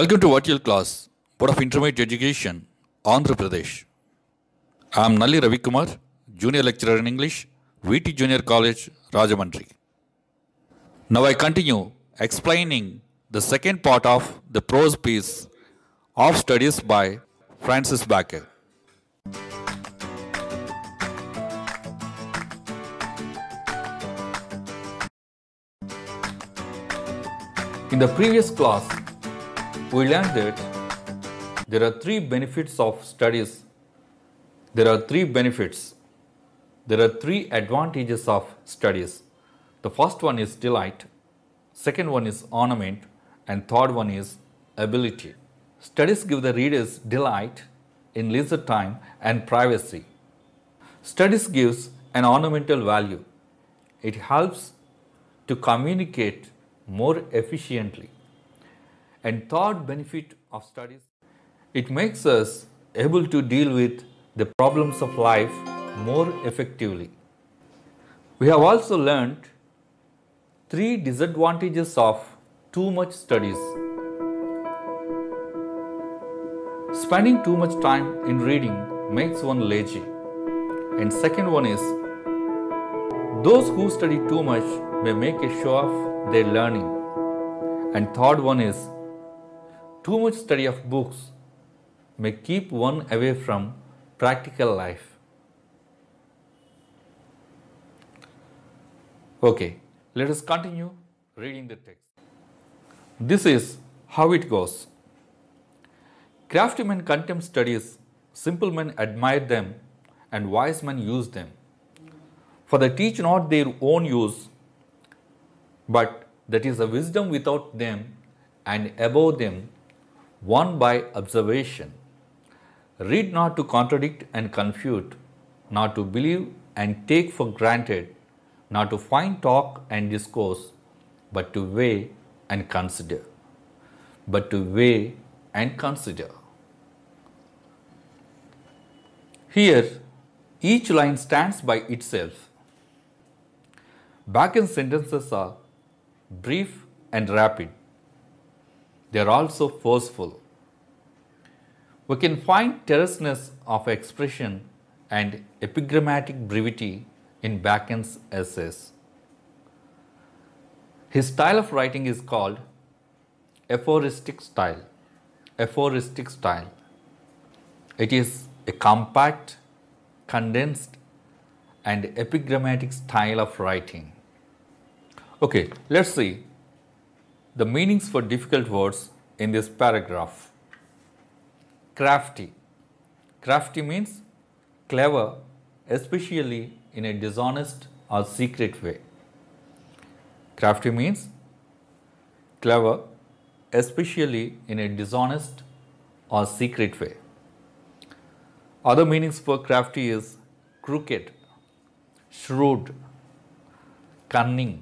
Welcome to virtual class, Board of Intermediate Education, Andhra Pradesh. I am Nalli Ravikumar, Junior Lecturer in English, VT Junior College, Rajamundry. Now I continue explaining the second part of the prose piece of studies by Francis Bacon. In the previous class, we learned that there are three benefits of studies. There are three benefits. There are three advantages of studies. The first one is delight, second one is ornament, and third one is ability. Studies give the readers delight in leisure time and privacy. Studies gives an ornamental value. It helps to communicate more efficiently. And third benefit of studies, it makes us able to deal with the problems of life more effectively. We have also learned three disadvantages of too much studies. Spending too much time in reading makes one lazy. And second one is those who study too much may make a show of their learning. And third one is too much study of books may keep one away from practical life. Okay, let us continue reading the text. This is how it goes. Crafty men contempt studies, simple men admire them, and wise men use them. For they teach not their own use, but that is a wisdom without them and above them one by observation. Read not to contradict and confute, not to believe and take for granted, not to find talk and discourse, but to weigh and consider. But to weigh and consider. Here, each line stands by itself. Back end sentences are brief and rapid. They are also forceful. We can find terseness of expression and epigrammatic brevity in Bacon's essays. His style of writing is called aphoristic style. Aphoristic style. It is a compact, condensed, and epigrammatic style of writing. Okay, let's see the meanings for difficult words in this paragraph. Crafty. Crafty means clever, especially in a dishonest or secret way. Crafty means clever, especially in a dishonest or secret way. Other meanings for crafty is crooked, shrewd, cunning,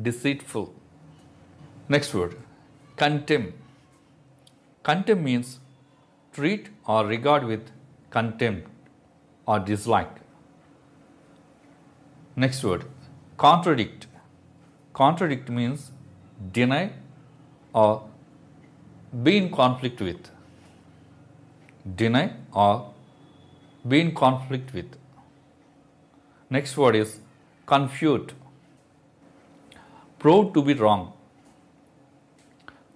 deceitful, Next word, contemn. Contemn means treat or regard with contempt or dislike. Next word, contradict. Contradict means deny or be in conflict with. Deny or be in conflict with. Next word is confute. Prove to be wrong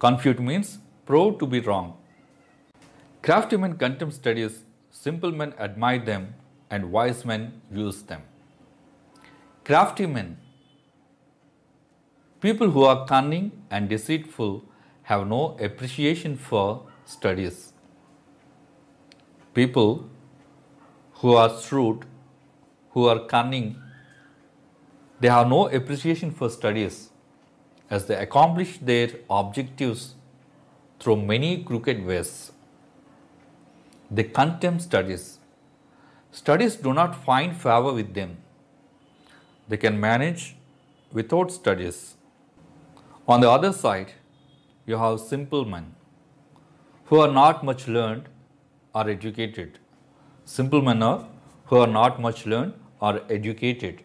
Confute means prove to be wrong. Crafty men contempt studies, simple men admire them and wise men use them. men, people who are cunning and deceitful have no appreciation for studies. People who are shrewd, who are cunning, they have no appreciation for studies as they accomplish their objectives through many crooked ways. They contemn studies. Studies do not find favor with them. They can manage without studies. On the other side, you have simple men who are not much learned or educated. Simple men are who are not much learned or educated.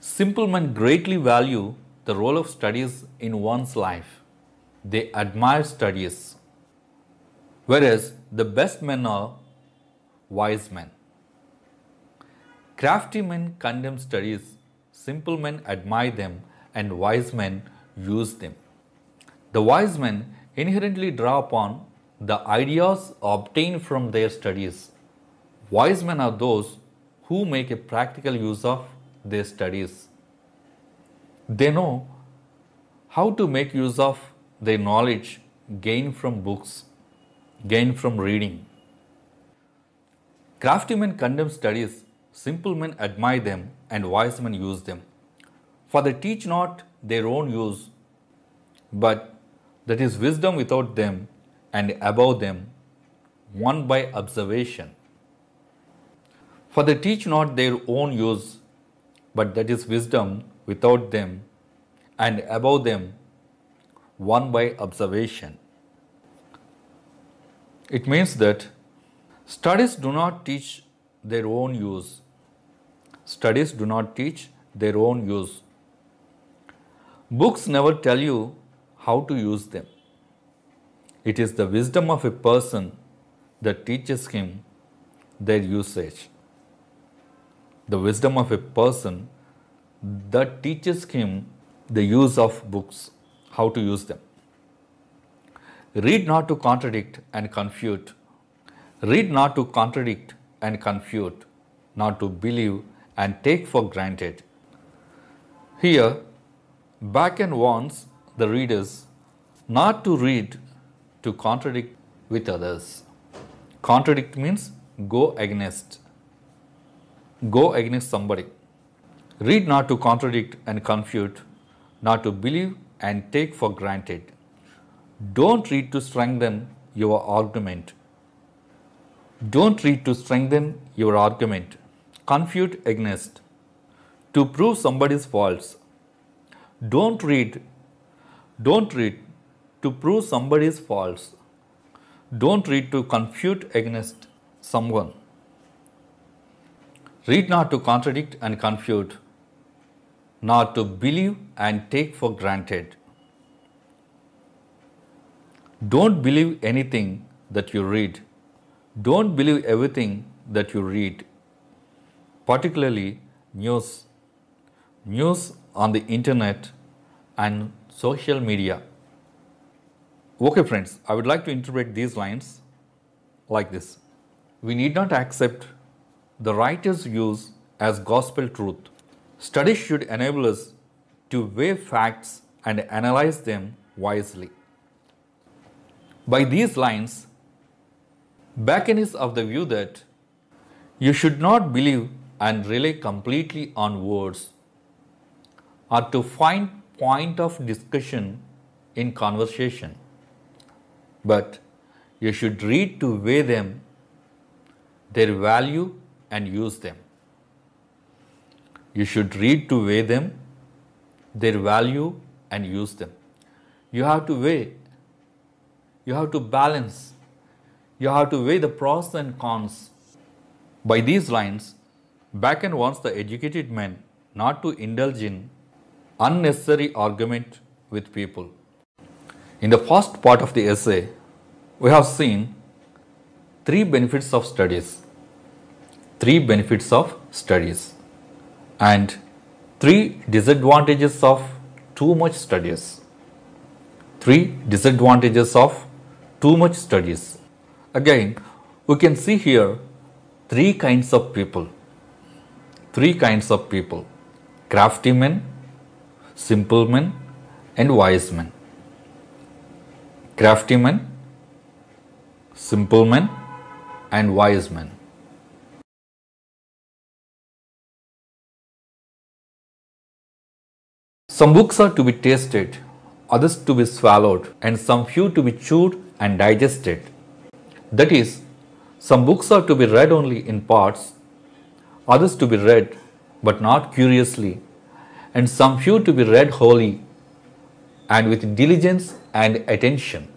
Simple men greatly value the role of studies in one's life. They admire studies, whereas the best men are wise men. Crafty men condemn studies, simple men admire them, and wise men use them. The wise men inherently draw upon the ideas obtained from their studies. Wise men are those who make a practical use of their studies. They know how to make use of their knowledge gained from books, gained from reading. Crafty men condemn studies, simple men admire them, and wise men use them. For they teach not their own use, but that is wisdom without them and above them, one by observation. For they teach not their own use, but that is wisdom without them and above them, one by observation. It means that studies do not teach their own use. Studies do not teach their own use. Books never tell you how to use them. It is the wisdom of a person that teaches him their usage. The wisdom of a person that teaches him the use of books, how to use them. Read not to contradict and confute. Read not to contradict and confute, not to believe and take for granted. Here, and warns the readers not to read to contradict with others. Contradict means go against. Go against somebody. Read not to contradict and confute, not to believe and take for granted. Don't read to strengthen your argument. Don't read to strengthen your argument. Confute against. To prove somebody's false. Don't read. Don't read to prove somebody's false. Don't read to confute against someone. Read not to contradict and confute not to believe and take for granted. Don't believe anything that you read. Don't believe everything that you read, particularly news, news on the internet and social media. Okay, friends, I would like to interpret these lines like this We need not accept the writer's views as gospel truth. Studies should enable us to weigh facts and analyze them wisely. By these lines, Bacon is of the view that you should not believe and rely completely on words or to find point of discussion in conversation, but you should read to weigh them, their value and use them. You should read to weigh them, their value and use them. You have to weigh, you have to balance, you have to weigh the pros and cons. By these lines, Bacon wants the educated men not to indulge in unnecessary argument with people. In the first part of the essay, we have seen three benefits of studies. Three benefits of studies and three disadvantages of too much studies. Three disadvantages of too much studies. Again, we can see here three kinds of people. Three kinds of people. Crafty men, simple men and wise men. Crafty men, simple men and wise men. Some books are to be tasted, others to be swallowed, and some few to be chewed and digested. That is, some books are to be read only in parts, others to be read but not curiously, and some few to be read wholly and with diligence and attention.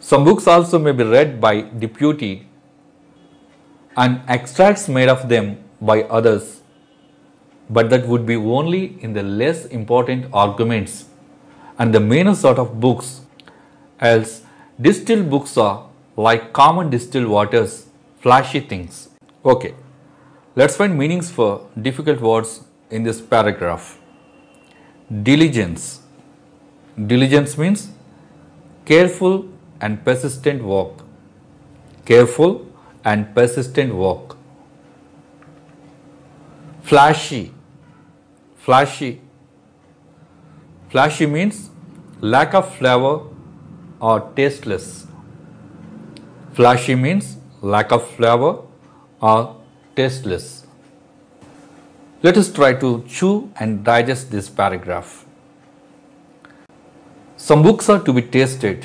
Some books also may be read by deputy and extracts made of them by others but that would be only in the less important arguments and the main sort of books. Else, distilled books are like common distilled waters, flashy things. Okay, let's find meanings for difficult words in this paragraph. Diligence. Diligence means careful and persistent work. Careful and persistent work. Flashy flashy. Flashy means lack of flavor or tasteless. Flashy means lack of flavor or tasteless. Let us try to chew and digest this paragraph. Some books are to be tasted,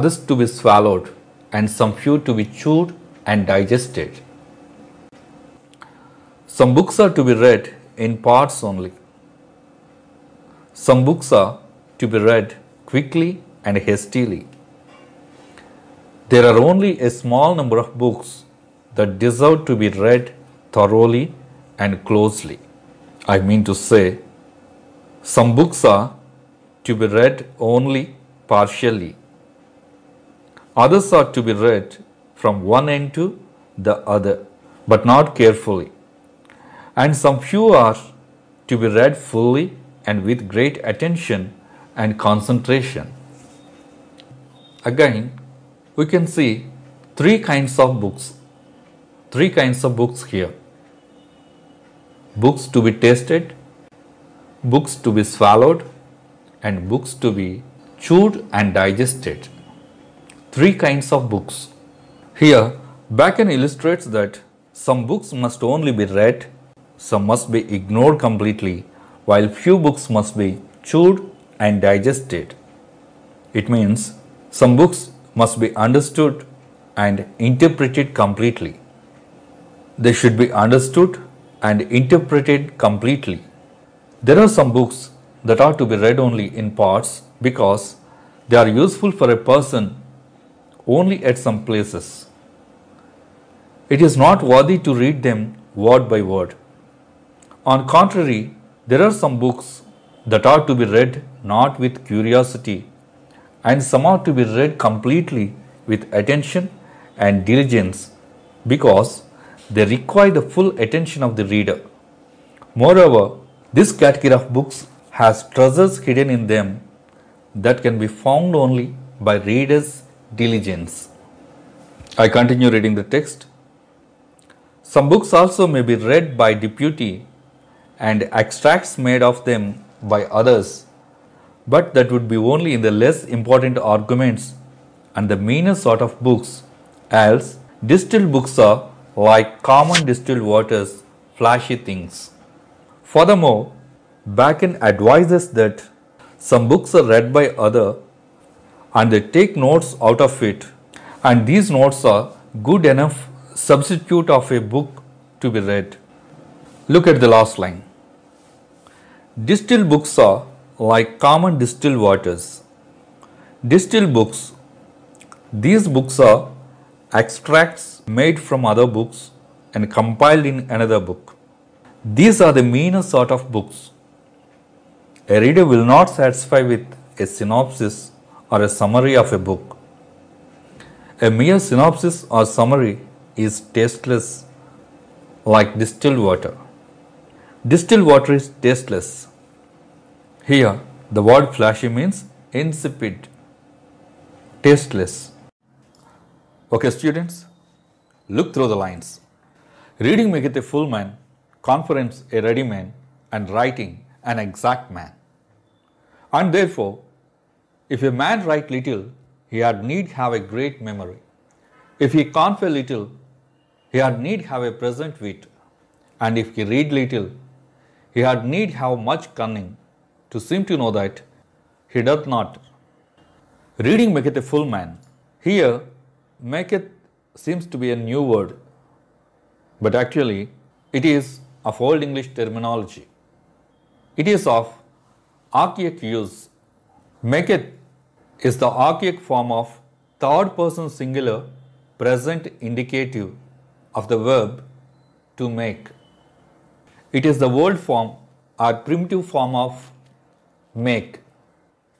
others to be swallowed, and some few to be chewed and digested. Some books are to be read in parts only, some books are to be read quickly and hastily. There are only a small number of books that deserve to be read thoroughly and closely. I mean to say, some books are to be read only partially. Others are to be read from one end to the other, but not carefully. And some few are to be read fully and with great attention and concentration. Again, we can see three kinds of books, three kinds of books here. Books to be tasted, books to be swallowed, and books to be chewed and digested. Three kinds of books. Here, Bacon illustrates that some books must only be read, some must be ignored completely, while few books must be chewed and digested. It means some books must be understood and interpreted completely. They should be understood and interpreted completely. There are some books that are to be read only in parts because they are useful for a person only at some places. It is not worthy to read them word by word. On contrary, there are some books that are to be read not with curiosity and some are to be read completely with attention and diligence because they require the full attention of the reader. Moreover, this category of books has treasures hidden in them that can be found only by readers' diligence. I continue reading the text. Some books also may be read by deputy and extracts made of them by others, but that would be only in the less important arguments and the meaner sort of books, else distilled books are like common distilled waters, flashy things. Furthermore, Bacon advises that some books are read by other and they take notes out of it and these notes are good enough substitute of a book to be read. Look at the last line. Distilled books are like common distilled waters. Distilled books. These books are extracts made from other books and compiled in another book. These are the meaner sort of books. A reader will not satisfy with a synopsis or a summary of a book. A mere synopsis or summary is tasteless like distilled water. Distilled water is tasteless here, the word flashy means insipid, tasteless. Okay, students, look through the lines. Reading maketh a full man, conference a ready man, and writing an exact man. And therefore, if a man write little, he had need have a great memory. If he confer little, he had need have a present wit. And if he read little, he had need have much cunning to seem to know that he doth not. Reading maketh a full man. Here, maketh seems to be a new word, but actually it is of Old English terminology. It is of archaic use. Maketh is the archaic form of third person singular present indicative of the verb to make. It is the old form or primitive form of make.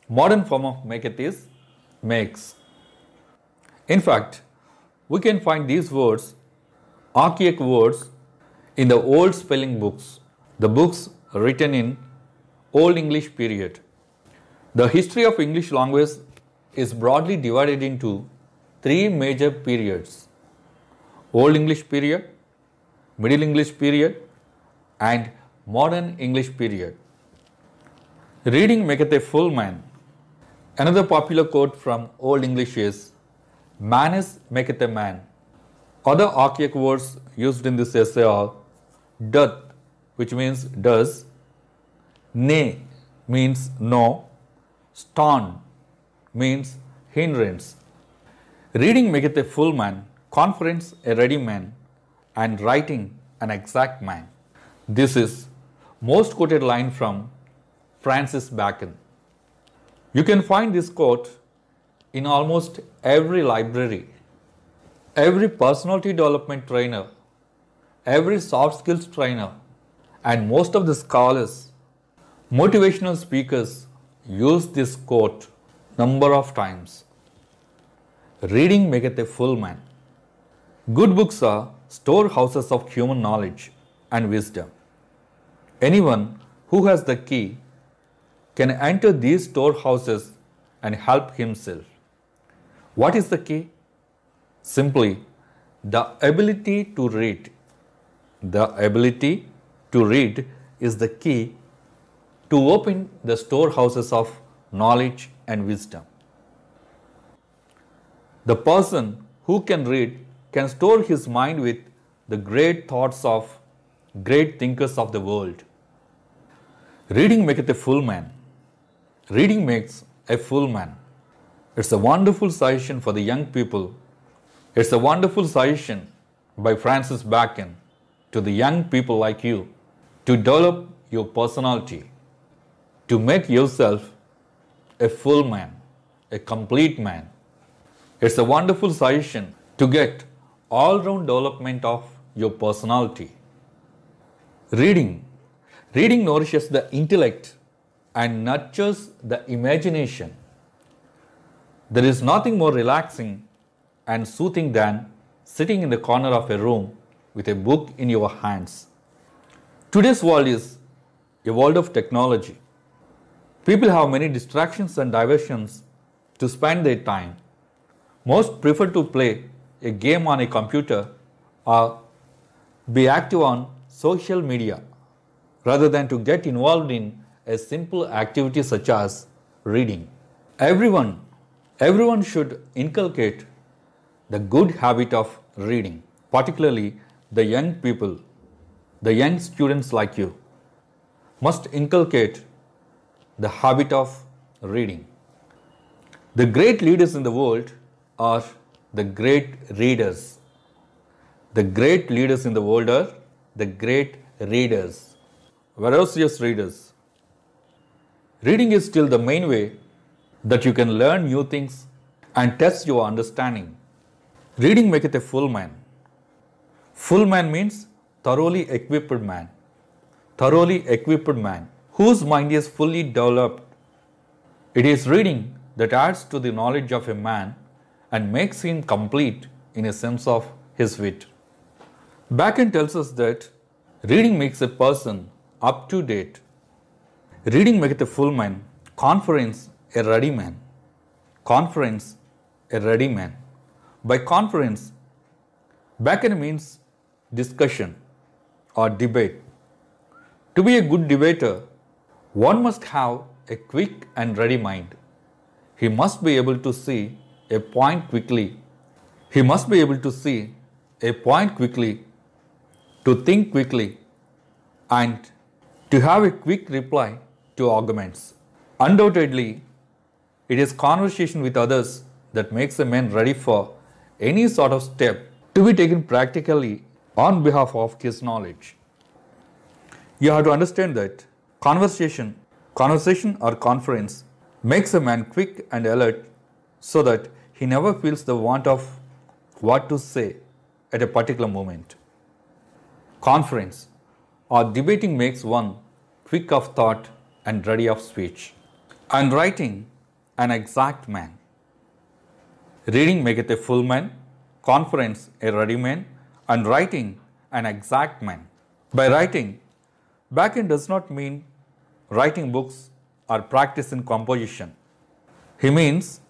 Modern form of maketh is makes. In fact, we can find these words, archaic words, in the old spelling books, the books written in Old English period. The history of English language is broadly divided into three major periods. Old English period, Middle English period and Modern English period. Reading maketh a full man. Another popular quote from Old English is, "Man is maketh a man. Other archaic words used in this essay are doth, which means does, nay means no, ston means hindrance. Reading maketh a full man, conference a ready man, and writing an exact man. This is most quoted line from Francis Bacon. You can find this quote in almost every library, every personality development trainer, every soft skills trainer, and most of the scholars, motivational speakers use this quote number of times. Reading maketh a full man. Good books are storehouses of human knowledge and wisdom. Anyone who has the key can enter these storehouses and help himself. What is the key? Simply, the ability to read. The ability to read is the key to open the storehouses of knowledge and wisdom. The person who can read can store his mind with the great thoughts of great thinkers of the world. Reading maketh a full man. Reading makes a full man. It's a wonderful suggestion for the young people. It's a wonderful suggestion by Francis Bacon to the young people like you to develop your personality, to make yourself a full man, a complete man. It's a wonderful suggestion to get all round development of your personality. Reading. Reading nourishes the intellect and nurtures the imagination. There is nothing more relaxing and soothing than sitting in the corner of a room with a book in your hands. Today's world is a world of technology. People have many distractions and diversions to spend their time. Most prefer to play a game on a computer or be active on social media rather than to get involved in a simple activity such as reading. Everyone, everyone should inculcate the good habit of reading, particularly the young people, the young students like you must inculcate the habit of reading. The great leaders in the world are the great readers. The great leaders in the world are the great readers, voracious readers. Reading is still the main way that you can learn new things and test your understanding. Reading maketh a full man. Full man means thoroughly equipped man. Thoroughly equipped man whose mind is fully developed. It is reading that adds to the knowledge of a man and makes him complete in a sense of his wit. Bacon tells us that reading makes a person up to date Reading makes a full man, conference a ready man. Conference a ready man. By conference, back end means discussion or debate. To be a good debater, one must have a quick and ready mind. He must be able to see a point quickly. He must be able to see a point quickly, to think quickly, and to have a quick reply to arguments. Undoubtedly, it is conversation with others that makes a man ready for any sort of step to be taken practically on behalf of his knowledge. You have to understand that conversation, conversation or conference makes a man quick and alert so that he never feels the want of what to say at a particular moment. Conference or debating makes one quick of thought and ready of speech. I am writing an exact man. Reading maketh a full man, conference a ready man, and writing an exact man. By writing, Bakken does not mean writing books or practice in composition. He means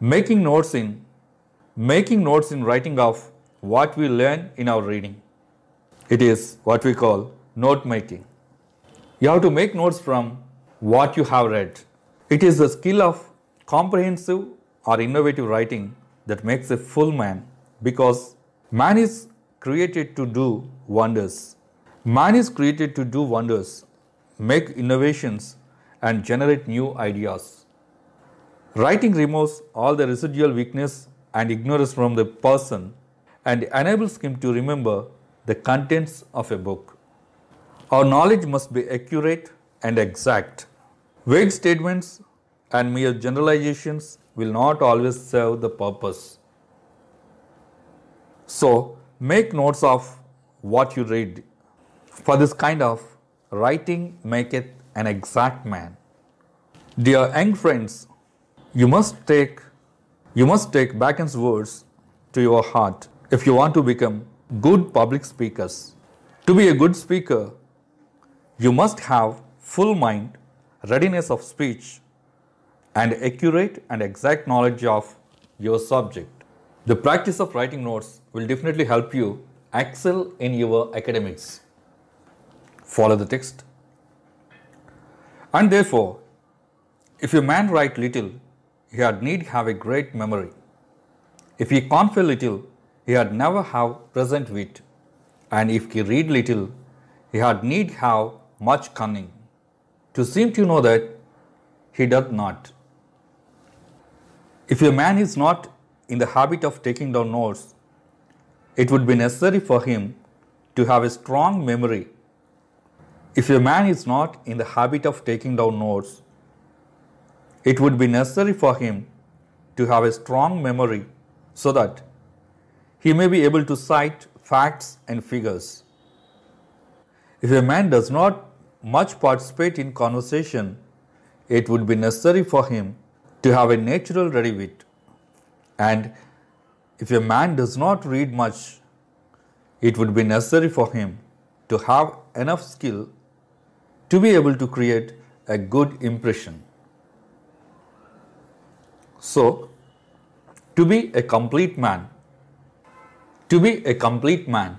making notes in making notes in writing of what we learn in our reading. It is what we call note making. You have to make notes from what you have read. It is the skill of comprehensive or innovative writing that makes a full man because man is created to do wonders. Man is created to do wonders, make innovations, and generate new ideas. Writing removes all the residual weakness and ignorance from the person and enables him to remember the contents of a book. Our knowledge must be accurate and exact. Vague statements and mere generalizations will not always serve the purpose. So, make notes of what you read. For this kind of writing maketh an exact man. Dear young friends, you must take you must take Bacon's words to your heart if you want to become good public speakers. To be a good speaker, you must have full mind, readiness of speech, and accurate and exact knowledge of your subject. The practice of writing notes will definitely help you excel in your academics. Follow the text. And therefore, if a man write little, he had need have a great memory. If he can't feel little, he had never have present wit. And if he read little, he had need have much cunning to seem to know that he doth not. If a man is not in the habit of taking down notes, it would be necessary for him to have a strong memory. If a man is not in the habit of taking down notes, it would be necessary for him to have a strong memory so that he may be able to cite facts and figures. If a man does not much participate in conversation, it would be necessary for him to have a natural ready wit. And if a man does not read much, it would be necessary for him to have enough skill to be able to create a good impression. So, to be a complete man, to be a complete man,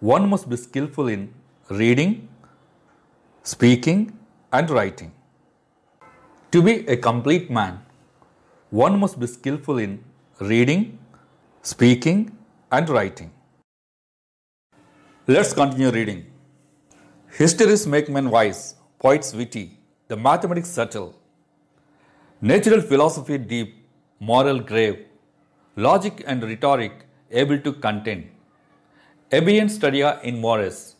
one must be skillful in reading, speaking and writing. To be a complete man, one must be skillful in reading, speaking and writing. Let's continue reading. Histories make men wise, poets witty, the mathematics subtle, natural philosophy deep, moral grave, logic and rhetoric able to contain. Ebient studia in mores,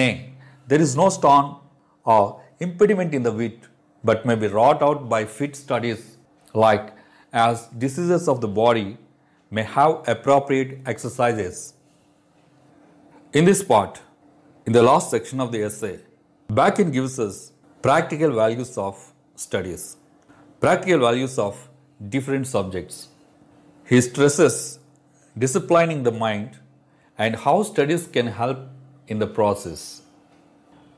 Nay, there is no stone or impediment in the wheat, but may be wrought out by fit studies, like as diseases of the body may have appropriate exercises. In this part, in the last section of the essay, Bakin gives us practical values of studies, practical values of different subjects. He stresses disciplining the mind and how studies can help in the process.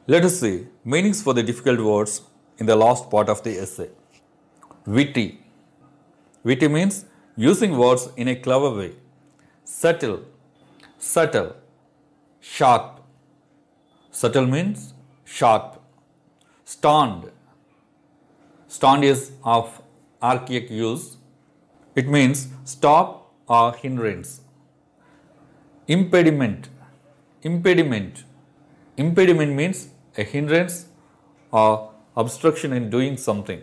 Let us see meanings for the difficult words in the last part of the essay. Witty. Witty means using words in a clever way. Subtle. Subtle. Sharp. Subtle means sharp. Stand, stand is of archaic use. It means stop or hindrance. Impediment impediment. Impediment means a hindrance or obstruction in doing something.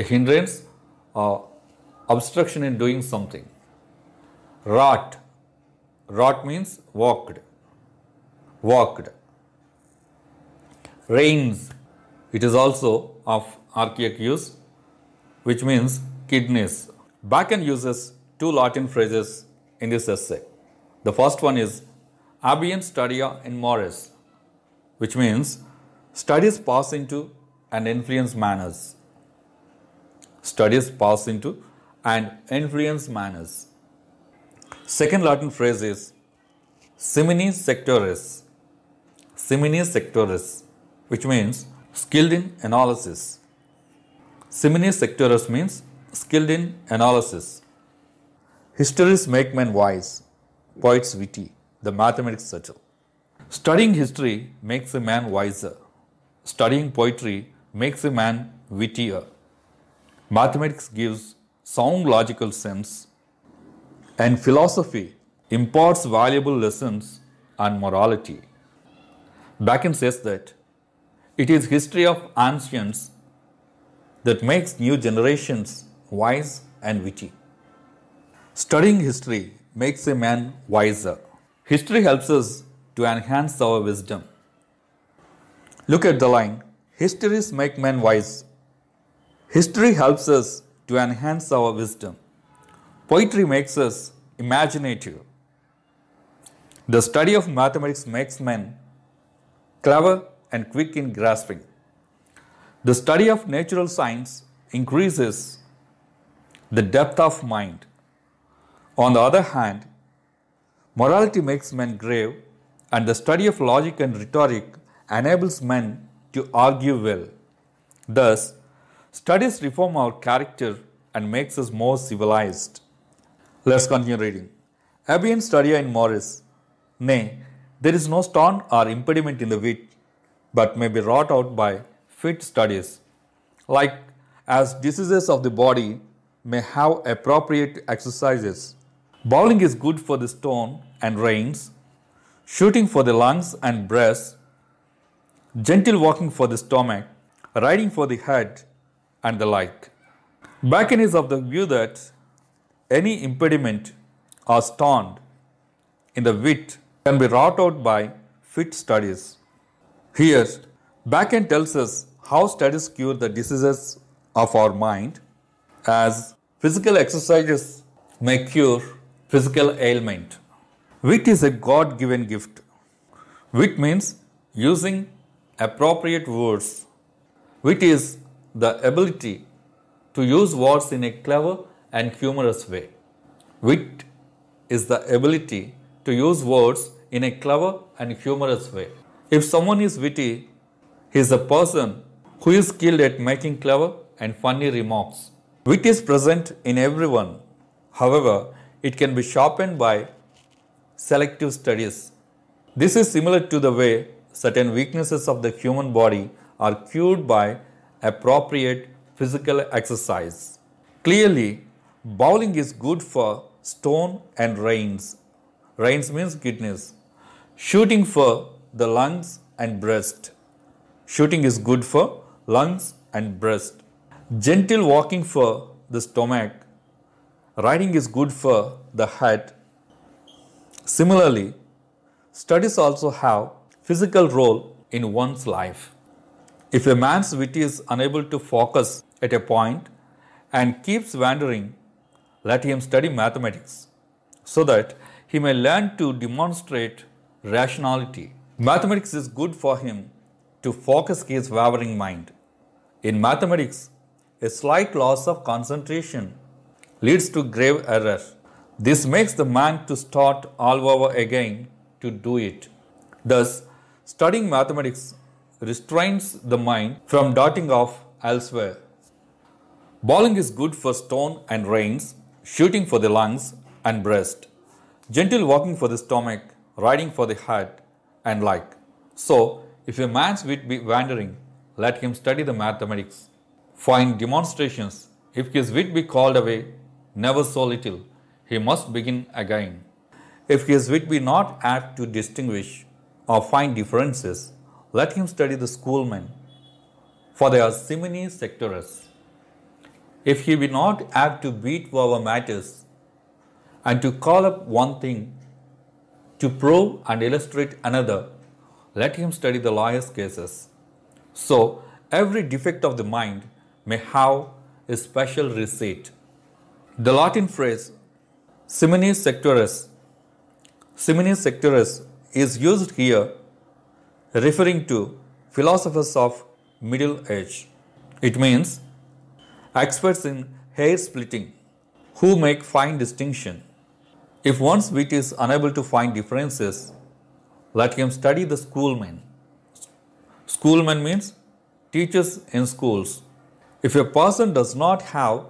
A hindrance or obstruction in doing something. Rot. Rot means walked. Walked. Rains, It is also of archaic use, which means kidneys. Bacon uses two Latin phrases in this essay. The first one is abient Studia in Morris, which means studies pass into and influence manners. Studies pass into and influence manners. Second Latin phrase is simini sectoris. Simini sectoris, which means skilled in analysis. Simini sectoris means skilled in analysis. Histories make men wise, poets witty the mathematics circle. Studying history makes a man wiser. Studying poetry makes a man wittier. Mathematics gives sound logical sense. And philosophy imparts valuable lessons on morality. Bacon says that it is history of ancients that makes new generations wise and witty. Studying history makes a man wiser. History helps us to enhance our wisdom. Look at the line Histories make men wise. History helps us to enhance our wisdom. Poetry makes us imaginative. The study of mathematics makes men clever and quick in grasping. The study of natural science increases the depth of mind. On the other hand, Morality makes men grave, and the study of logic and rhetoric enables men to argue well. Thus, studies reform our character and makes us more civilized. Let's continue reading. Abian studia in Morris. Nay, there is no stone or impediment in the wit, but may be wrought out by fit studies. Like as diseases of the body may have appropriate exercises, Bowling is good for the stone and reins, shooting for the lungs and breast, gentle walking for the stomach, riding for the head, and the like. Bacon is of the view that any impediment or stone in the wit can be wrought out by fit studies. Here, Bacon tells us how studies cure the diseases of our mind, as physical exercises may cure physical ailment. Wit is a God given gift. Wit means using appropriate words. Wit is the ability to use words in a clever and humorous way. Wit is the ability to use words in a clever and humorous way. If someone is witty, he is a person who is skilled at making clever and funny remarks. Wit is present in everyone. However, it can be sharpened by selective studies. This is similar to the way certain weaknesses of the human body are cured by appropriate physical exercise. Clearly, bowling is good for stone and reins. Reins means kidneys. Shooting for the lungs and breast. Shooting is good for lungs and breast. Gentle walking for the stomach writing is good for the head. Similarly, studies also have physical role in one's life. If a man's wit is unable to focus at a point and keeps wandering, let him study mathematics so that he may learn to demonstrate rationality. Mathematics is good for him to focus his wavering mind. In mathematics, a slight loss of concentration leads to grave error. This makes the man to start all over again to do it. Thus, studying mathematics restrains the mind from darting off elsewhere. Bowling is good for stone and reins, shooting for the lungs and breast, gentle walking for the stomach, riding for the heart, and like. So, if a man's wit be wandering, let him study the mathematics, find demonstrations. If his wit be called away, never so little, he must begin again. If his wit be not apt to distinguish or find differences, let him study the schoolmen, for they are simony sectorers. If he be not apt to beat over matters and to call up one thing to prove and illustrate another, let him study the lawyer's cases. So, every defect of the mind may have a special receipt. The Latin phrase siminis sectoris, sectoris is used here referring to philosophers of middle age. It means experts in hair splitting who make fine distinction. If one's wit is unable to find differences, let him study the schoolmen. Schoolmen means teachers in schools. If a person does not have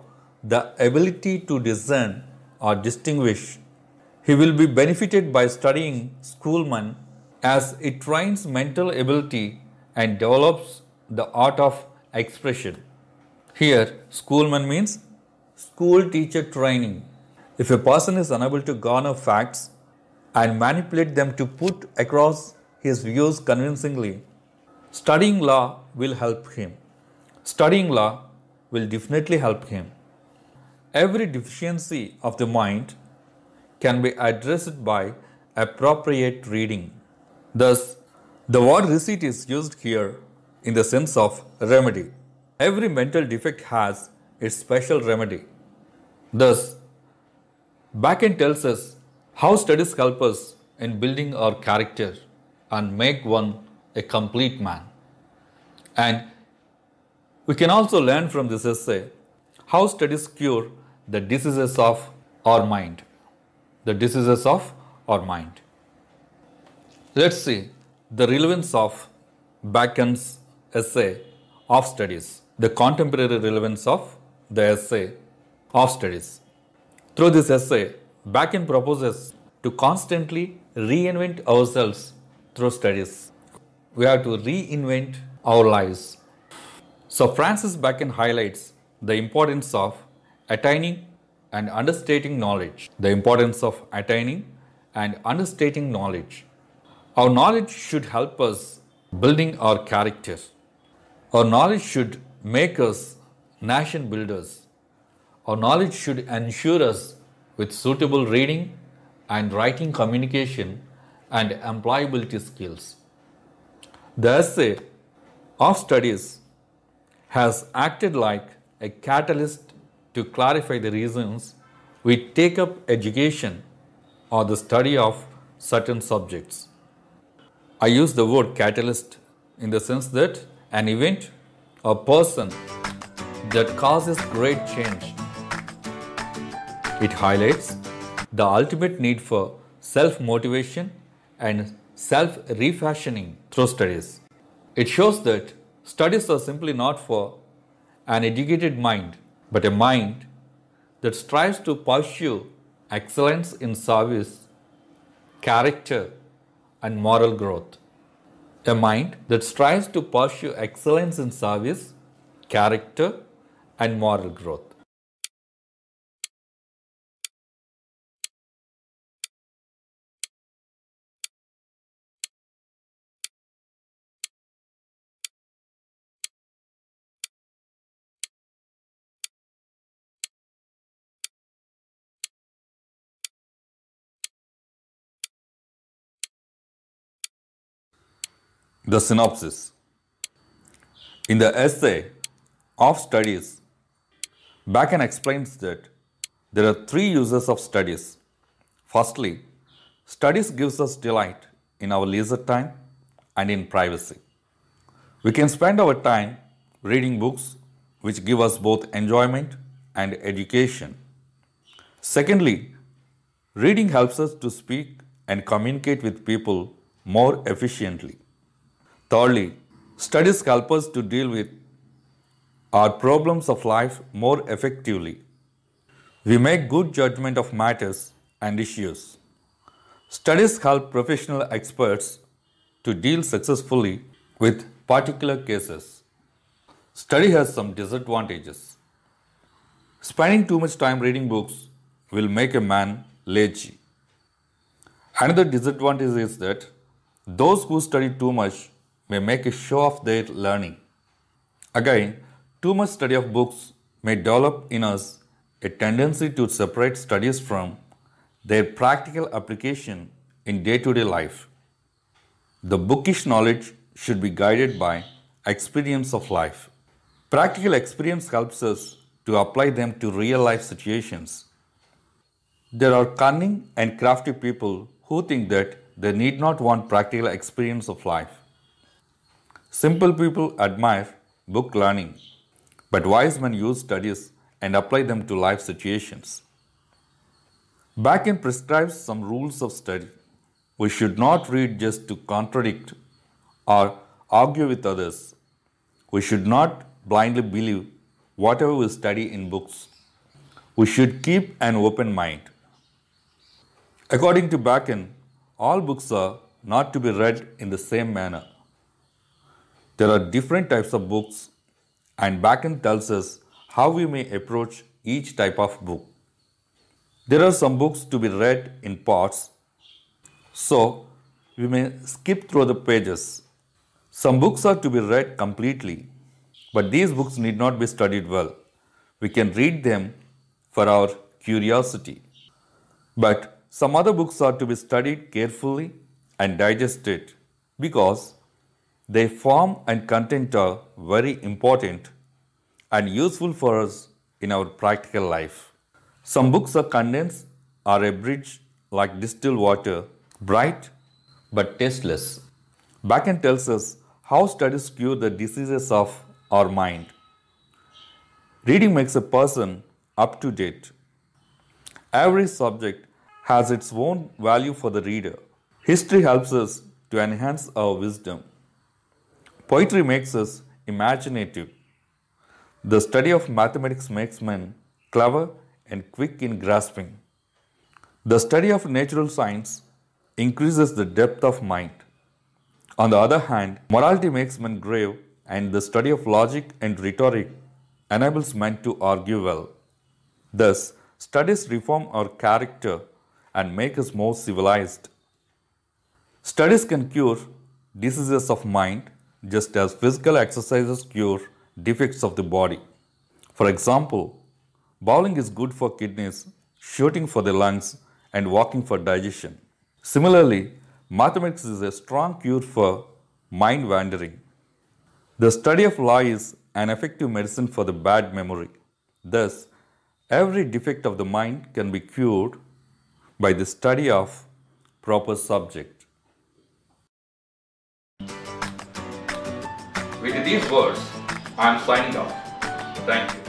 the ability to discern or distinguish. He will be benefited by studying schoolman, as it trains mental ability and develops the art of expression. Here, schoolman means school teacher training. If a person is unable to garner facts and manipulate them to put across his views convincingly, studying law will help him. Studying law will definitely help him every deficiency of the mind can be addressed by appropriate reading. Thus, the word receipt is used here in the sense of remedy. Every mental defect has its special remedy. Thus, Bakken tells us how studies help us in building our character and make one a complete man. And we can also learn from this essay how studies cure the diseases of our mind. The diseases of our mind. Let's see the relevance of Bacon's essay of studies, the contemporary relevance of the essay of studies. Through this essay, Bacon proposes to constantly reinvent ourselves through studies. We have to reinvent our lives. So, Francis Bacon highlights the importance of attaining and understating knowledge. The importance of attaining and understating knowledge. Our knowledge should help us building our character. Our knowledge should make us nation builders. Our knowledge should ensure us with suitable reading and writing communication and employability skills. The essay of studies has acted like a catalyst to clarify the reasons we take up education or the study of certain subjects. I use the word catalyst in the sense that an event or person that causes great change. It highlights the ultimate need for self-motivation and self-refashioning through studies. It shows that studies are simply not for an educated mind, but a mind that strives to pursue excellence in service, character, and moral growth. A mind that strives to pursue excellence in service, character, and moral growth. The synopsis. In the essay of studies, Bacon explains that there are three uses of studies. Firstly, studies gives us delight in our leisure time and in privacy. We can spend our time reading books which give us both enjoyment and education. Secondly, reading helps us to speak and communicate with people more efficiently. Thirdly, studies help us to deal with our problems of life more effectively. We make good judgment of matters and issues. Studies help professional experts to deal successfully with particular cases. Study has some disadvantages. Spending too much time reading books will make a man lazy. Another disadvantage is that those who study too much may make a show of their learning. Again, too much study of books may develop in us a tendency to separate studies from their practical application in day to day life. The bookish knowledge should be guided by experience of life. Practical experience helps us to apply them to real life situations. There are cunning and crafty people who think that they need not want practical experience of life. Simple people admire book learning, but wise men use studies and apply them to life situations. Bakken prescribes some rules of study. We should not read just to contradict or argue with others. We should not blindly believe whatever we study in books. We should keep an open mind. According to Bakken, all books are not to be read in the same manner. There are different types of books and backend tells us how we may approach each type of book. There are some books to be read in parts, so we may skip through the pages. Some books are to be read completely, but these books need not be studied well. We can read them for our curiosity. But some other books are to be studied carefully and digested because they form and content are very important and useful for us in our practical life. Some books are condensed or abridged like distilled water, bright but tasteless. Bacon tells us how studies cure the diseases of our mind. Reading makes a person up to date. Every subject has its own value for the reader. History helps us to enhance our wisdom. Poetry makes us imaginative. The study of mathematics makes men clever and quick in grasping. The study of natural science increases the depth of mind. On the other hand, morality makes men grave, and the study of logic and rhetoric enables men to argue well. Thus, studies reform our character and make us more civilized. Studies can cure diseases of mind just as physical exercises cure defects of the body. For example, bowling is good for kidneys, shooting for the lungs, and walking for digestion. Similarly, mathematics is a strong cure for mind wandering. The study of law is an effective medicine for the bad memory. Thus, every defect of the mind can be cured by the study of proper subject. these words, I am signing off. Thank you.